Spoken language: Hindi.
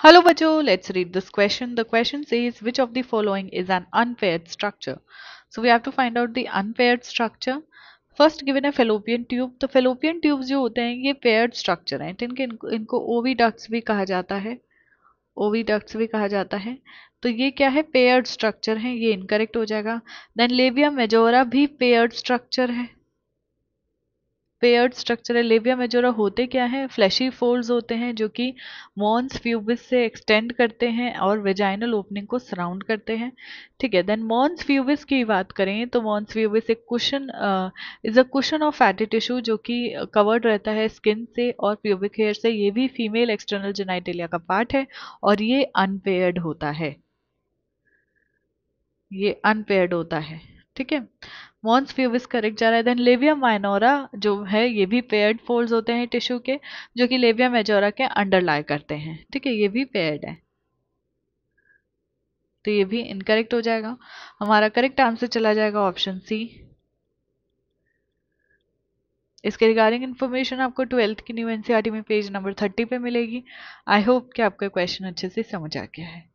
Hello Bajo, let's read this question. The question says which of the following is an unpaired structure? So we have to find out the unpaired structure. First given है फेलोपियन ट्यूब तो फेलोपियन ट्यूब जो होते हैं ये पेयर्ड स्ट्रक्चर हैं इनके इनको ओवी डक्ट्स भी कहा जाता है ओवी डक्ट्स भी कहा जाता है तो ये क्या है पेयर्ड स्ट्रक्चर है ये इनकरेक्ट हो जाएगा देन लेविया मेजोरा भी पेयर्ड स्ट्रक्चर है पेयर्ड स्ट्रक्चर है लेविया मेजोरा होते क्या है फ्लैशी फोल्ड्स होते हैं जो कि मॉन्स फ्यूबिस से एक्सटेंड करते हैं और वेजाइनल ओपनिंग को सराउंड करते हैं ठीक है देन मॉन्स फ्यूबिस की बात करें तो मॉन्स फ्यूबिस एक cushion is a cushion of fatty tissue जो कि कवर्ड रहता है स्किन से और प्यूबिक हेयर से ये भी फीमेल एक्सटर्नल जेनाइटेलिया का पार्ट है और ये अनपेयर्ड होता है ये अनपेयर्ड होता है ठीक है मॉन्स फ्यूबिस करेक्ट जा रहा है देन लेविया माइनोरा जो है ये भी पेयर्ड फोल्ड होते हैं टिश्यू के जो कि लेविया मेजोरा के अंडर लाए करते हैं ठीक है ये भी पेयर्ड है तो ये भी इनकरेक्ट हो जाएगा हमारा करेक्ट आंसर चला जाएगा ऑप्शन सी इसके रिगार्डिंग इन्फॉर्मेशन आपको ट्वेल्थ की न्यू एनसीईआरटी e में पेज नंबर थर्टी पे मिलेगी आई होप कि आपको क्वेश्चन अच्छे से समझ आ गया है